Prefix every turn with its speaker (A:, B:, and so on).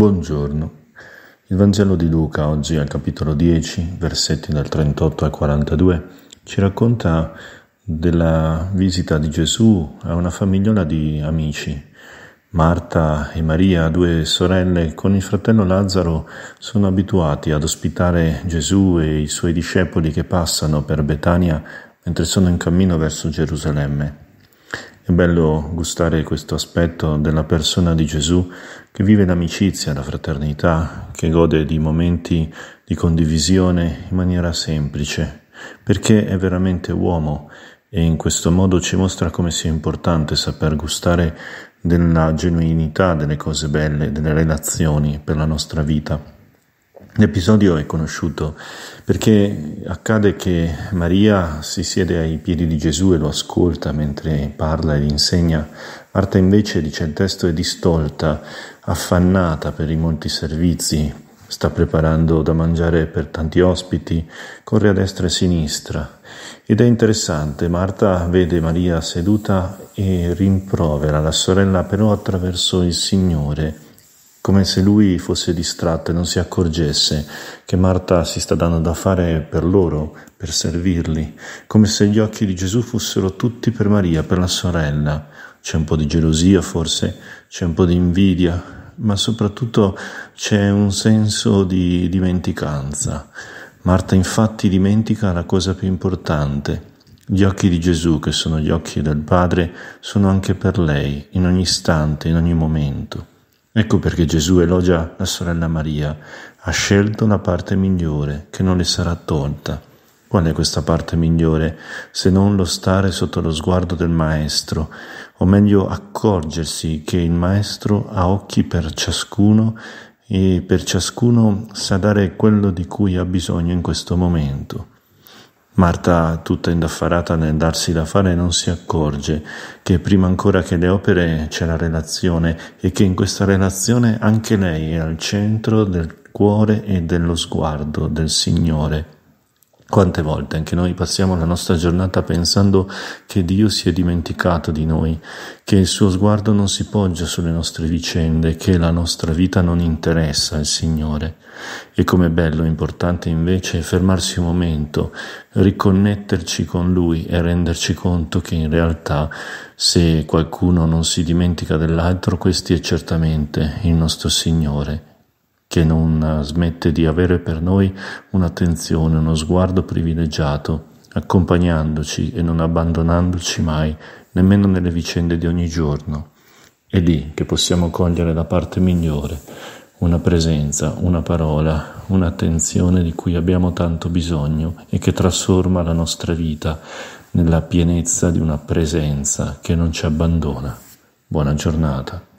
A: Buongiorno. Il Vangelo di Luca oggi al capitolo 10, versetti dal 38 al 42, ci racconta della visita di Gesù a una famigliola di amici. Marta e Maria, due sorelle, con il fratello Lazzaro sono abituati ad ospitare Gesù e i suoi discepoli che passano per Betania mentre sono in cammino verso Gerusalemme. È bello gustare questo aspetto della persona di Gesù che vive l'amicizia, la fraternità, che gode di momenti di condivisione in maniera semplice, perché è veramente uomo e in questo modo ci mostra come sia importante saper gustare della genuinità delle cose belle, delle relazioni per la nostra vita. L'episodio è conosciuto perché accade che Maria si siede ai piedi di Gesù e lo ascolta mentre parla e insegna. Marta invece, dice il testo, è distolta, affannata per i molti servizi, sta preparando da mangiare per tanti ospiti, corre a destra e a sinistra. Ed è interessante, Marta vede Maria seduta e rimprovera la sorella però attraverso il Signore come se lui fosse distratto e non si accorgesse che Marta si sta dando da fare per loro, per servirli, come se gli occhi di Gesù fossero tutti per Maria, per la sorella. C'è un po' di gelosia forse, c'è un po' di invidia, ma soprattutto c'è un senso di dimenticanza. Marta infatti dimentica la cosa più importante. Gli occhi di Gesù, che sono gli occhi del Padre, sono anche per lei, in ogni istante, in ogni momento. Ecco perché Gesù elogia la sorella Maria, ha scelto la parte migliore che non le sarà tolta. Qual è questa parte migliore se non lo stare sotto lo sguardo del Maestro, o meglio accorgersi che il Maestro ha occhi per ciascuno e per ciascuno sa dare quello di cui ha bisogno in questo momento. Marta, tutta indaffarata nel darsi da fare, non si accorge che prima ancora che le opere c'è la relazione e che in questa relazione anche lei è al centro del cuore e dello sguardo del Signore. Quante volte anche noi passiamo la nostra giornata pensando che Dio si è dimenticato di noi, che il suo sguardo non si poggia sulle nostre vicende, che la nostra vita non interessa al Signore. E com'è bello e importante invece fermarsi un momento, riconnetterci con Lui e renderci conto che in realtà se qualcuno non si dimentica dell'altro, questi è certamente il nostro Signore che non eh, smette di avere per noi un'attenzione, uno sguardo privilegiato, accompagnandoci e non abbandonandoci mai, nemmeno nelle vicende di ogni giorno. È lì che possiamo cogliere la parte migliore, una presenza, una parola, un'attenzione di cui abbiamo tanto bisogno e che trasforma la nostra vita nella pienezza di una presenza che non ci abbandona. Buona giornata.